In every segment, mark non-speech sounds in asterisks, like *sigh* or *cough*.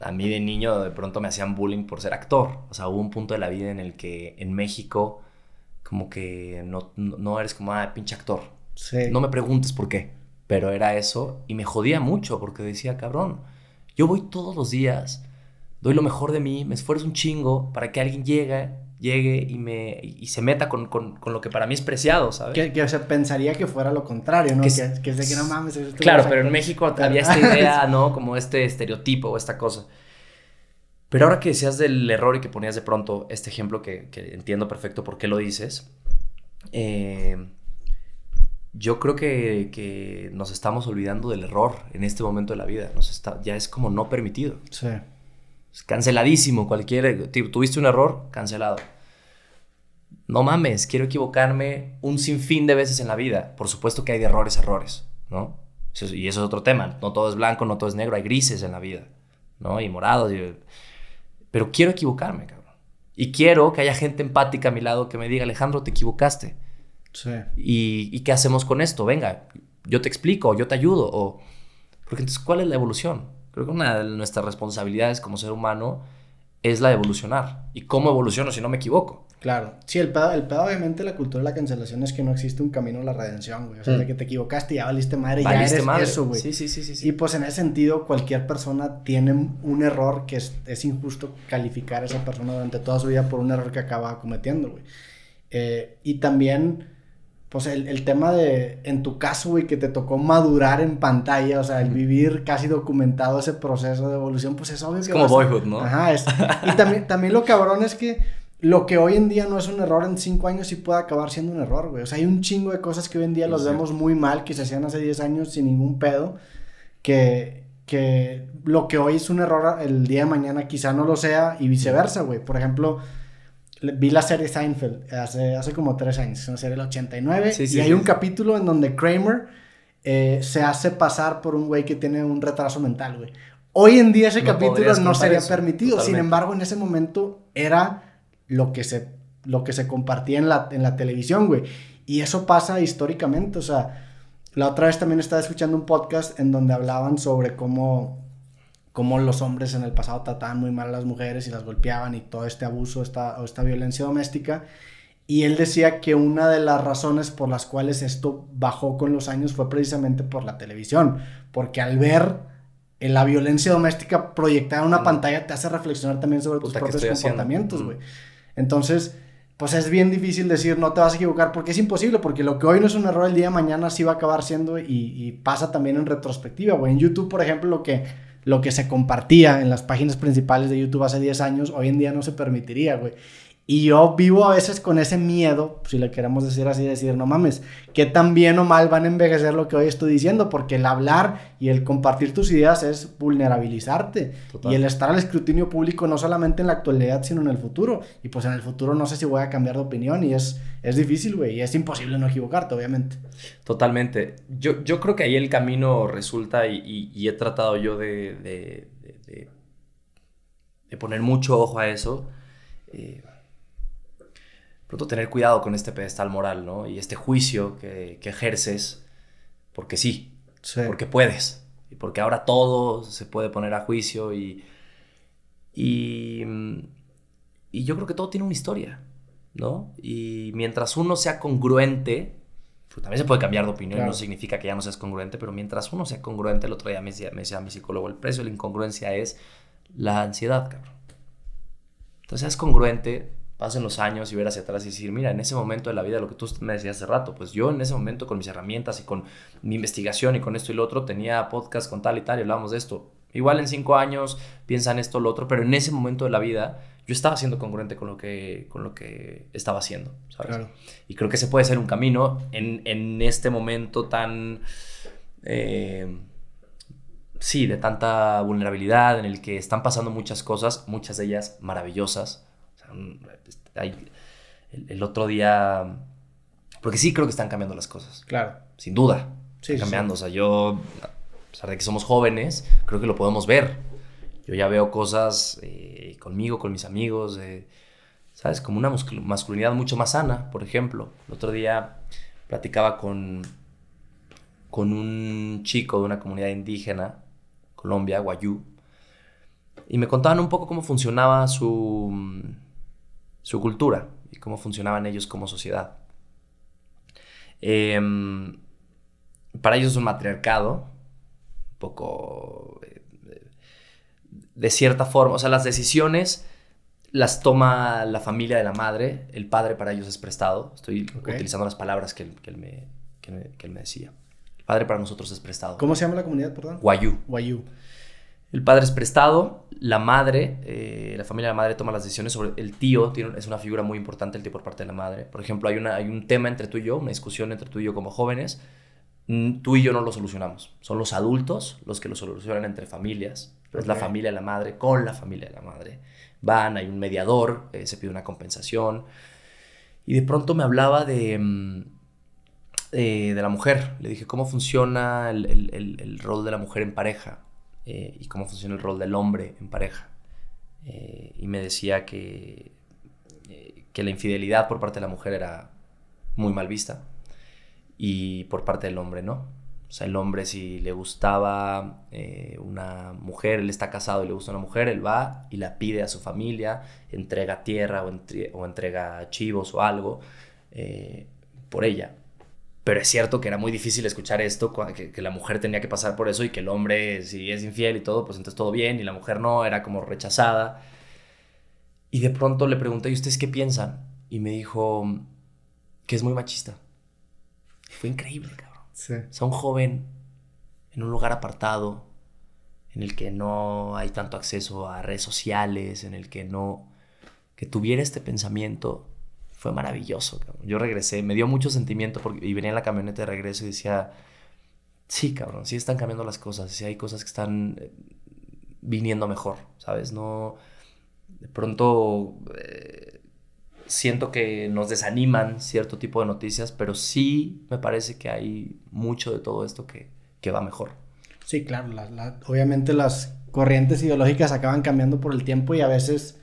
a mí de niño de pronto me hacían bullying por ser actor. O sea, hubo un punto de la vida en el que en México como que no, eres como, ah, pinche actor. No me preguntes por qué, pero era eso y me jodía mucho porque decía, cabrón, yo voy todos los días, doy lo mejor de mí, me esfuerzo un chingo para que alguien llegue llegue y me y se meta con, con, con, lo que para mí es preciado, ¿sabes? Que, que o pensaría que fuera lo contrario, ¿no? Que, que, es de que no mames. claro, pero en México había esta *laughs* idea, ¿no? Como este estereotipo o esta cosa. Pero ahora que decías del error y que ponías de pronto este ejemplo que, entiendo perfecto por qué lo dices, eh, yo creo que, nos estamos olvidando del error en este momento de la vida. Nos está, ya es como no permitido. Sí. Canceladísimo, cualquier, tuviste un error, cancelado. No mames, quiero equivocarme un sinfín de veces en la vida. Por supuesto que hay de errores, errores, ¿no? y eso es otro tema. No todo es blanco, no todo es negro, hay grises en la vida, ¿no? Y morados. Pero quiero equivocarme, cabrón. Y quiero que haya gente empática a mi lado que me diga, Alejandro, te equivocaste. Sí. ¿Y, qué hacemos con esto? Venga, yo te explico, yo te ayudo. O... Porque entonces, ¿cuál es la evolución? Creo que una de nuestras responsabilidades como ser humano es la de evolucionar. ¿Y cómo evoluciono si no me equivoco? Claro. Sí, el pedo, el pedo obviamente la cultura de la cancelación es que no existe un camino a la redención, güey. O sea, mm. que te equivocaste y ya valiste madre, y ya madre. eso, güey. Sí, sí, sí, sí, Y pues en ese sentido, cualquier persona tiene un error que es, es, injusto calificar a esa persona durante toda su vida por un error que acaba cometiendo, güey. Eh, y también pues el, tema de, en tu caso, güey, que te tocó madurar en pantalla, o sea, el vivir casi documentado ese proceso de evolución, pues es obvio. Es que como boyhood, ¿no? Ajá, es... y también, también lo cabrón es que lo que hoy en día no es un error, en cinco años sí puede acabar siendo un error, güey. O sea, hay un chingo de cosas que hoy en día los vemos muy mal, que se hacían hace diez años sin ningún pedo, que, que lo que hoy es un error, el día de mañana quizá no lo sea y viceversa, güey. Por ejemplo vi la serie Seinfeld hace, hace como tres años, una serie del 89, y hay un capítulo en donde Kramer eh, se hace pasar por un güey que tiene un retraso mental, güey. Hoy en día ese capítulo no sería permitido, sin embargo en ese momento era lo que se, lo que se compartía en la, en la televisión, güey. Y eso pasa históricamente, o sea, la otra vez también estaba escuchando un podcast en donde hablaban sobre cómo cómo los hombres en el pasado trataban muy mal a las mujeres y las golpeaban y todo este abuso esta, o esta violencia doméstica. Y él decía que una de las razones por las cuales esto bajó con los años fue precisamente por la televisión, porque al ver eh, la violencia doméstica proyectada en una mm. pantalla te hace reflexionar también sobre tus propios comportamientos, mm. güey. Entonces, pues es bien difícil decir no te vas a equivocar porque es imposible, porque lo que hoy no es un error el día de mañana sí va a acabar siendo y, y pasa también en retrospectiva, güey. En YouTube, por ejemplo, lo que lo que se compartía en las páginas principales de YouTube hace 10 años, hoy en día no se permitiría, güey. Y yo vivo a veces con ese miedo, si le queremos decir así, decir, no mames, que tan bien o mal van a envejecer lo que hoy estoy diciendo, porque el hablar y el compartir tus ideas es vulnerabilizarte. Y el estar al escrutinio público no solamente en la actualidad, sino en el futuro. Y pues en el futuro no sé si voy a cambiar de opinión y es, es difícil, güey, y es imposible no equivocarte, obviamente. Totalmente. Yo, yo creo que ahí el camino resulta y, he tratado yo de de, poner mucho ojo a eso. Eh, pronto tener cuidado con este pedestal moral, ¿no? Y este juicio que, que ejerces porque sí, porque puedes, y porque ahora todo se puede poner a juicio y, y, mm, y yo creo que todo tiene una historia, ¿no? Y mientras uno sea congruente, pues, también se puede cambiar de opinión, no significa que ya no seas congruente, pero mientras uno sea congruente, el otro día me decía, me decía mi psicólogo, el precio de la incongruencia es la ansiedad, cabrón. Entonces, seas congruente, pasen los años y ver hacia atrás y decir, mira, en ese momento de la vida, lo que tú me decías hace rato, pues yo en ese momento con mis herramientas y con mi investigación y con esto y lo otro, tenía podcast con tal y tal y hablábamos de esto. Igual en cinco años piensan esto, lo otro, pero en ese momento de la vida yo estaba siendo congruente con lo que, con lo que estaba haciendo, Y creo que ese puede ser un camino en, este momento tan... Eh, sí, de tanta vulnerabilidad en el que están pasando muchas cosas, muchas de ellas maravillosas, el, otro día, porque sí creo que están cambiando las cosas. Claro. Sin duda. Sí, cambiando. O sea, yo, a pesar de que somos jóvenes, creo que lo podemos ver. Yo ya veo cosas eh, conmigo, con mis amigos, ¿sabes? Como una masculinidad mucho más sana, por ejemplo. El otro día platicaba con, con un chico de una comunidad indígena, Colombia, Guayú, y me contaban un poco cómo funcionaba su su cultura y cómo funcionaban ellos como sociedad. Em, para ellos es un matriarcado, un poco eh, de cierta forma, o sea, las decisiones las toma la familia de la madre, el padre para ellos es prestado, estoy utilizando las palabras que, él me, decía, el padre para nosotros es prestado. ¿Cómo se llama la comunidad, perdón? Guayú. Guayú. El padre es prestado, la madre, eh, la familia de la madre toma las decisiones sobre el tío, es una figura muy importante el tío por parte de la madre. Por ejemplo, hay, hay un tema entre tú y yo, una discusión entre tú y yo como jóvenes, mm, tú y yo no lo solucionamos, son los adultos los que lo solucionan entre familias, es la familia de la madre con la familia de la madre. Van, hay un mediador, eh, se pide una compensación. Y de pronto me hablaba de, mm, eh, de, la mujer. Le dije, ¿cómo funciona el, rol de la mujer en pareja? Eh, y cómo funciona el rol del hombre en pareja. Eh, y me decía que, eh, que la infidelidad por parte de la mujer era muy mal vista y por parte del hombre no. O sea, el hombre si le gustaba una mujer, él está casado y le gusta una mujer, él va y la pide a su familia, entrega tierra o, o entrega chivos o algo por ella. Pero es cierto que era muy difícil escuchar esto, que, la mujer tenía que pasar por eso y que el hombre, si es infiel y todo, pues entonces todo bien y la mujer no, era como rechazada. Y de pronto le pregunté, ¿y ustedes qué piensan? Y me dijo que es muy machista. Fue increíble, cabrón. O sea, un joven en un lugar apartado, en el que no hay tanto acceso a redes sociales, en el que no... que tuviera este pensamiento fue maravilloso. Yo regresé, me dio mucho sentimiento porque, y venía en la camioneta de regreso y decía, sí, cabrón, sí están cambiando las cosas, sí hay cosas que están eh, viniendo mejor, ¿sabes? No, de pronto eh, siento que nos desaniman cierto tipo de noticias, pero sí me parece que hay mucho de todo esto que, va mejor. Sí, claro, obviamente las corrientes ideológicas acaban cambiando por el tiempo y a veces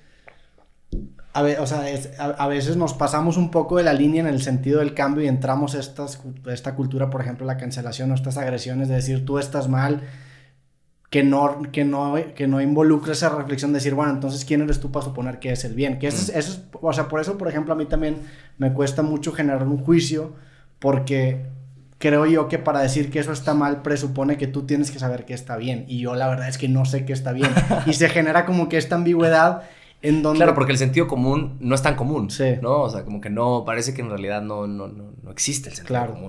a, o sea, a, veces nos pasamos un poco de la línea en el sentido del cambio y entramos estas, esta cultura, por ejemplo, la cancelación o estas agresiones de decir tú estás mal, que no, que no, que no involucre esa reflexión de decir, bueno, entonces, ¿quién eres tú para suponer que es el bien? Que eso, mm. o sea, por eso, por ejemplo, a mí también me cuesta mucho generar un juicio porque creo yo que para decir que eso está mal presupone que tú tienes que saber que está bien y yo la verdad es que no sé qué está bien *laughs* y se genera como que esta ambigüedad en donde... Claro, porque el sentido común no es tan común, sí. ¿no? O sea, como que no, parece que en realidad no, no, no, no existe el sentido claro. común.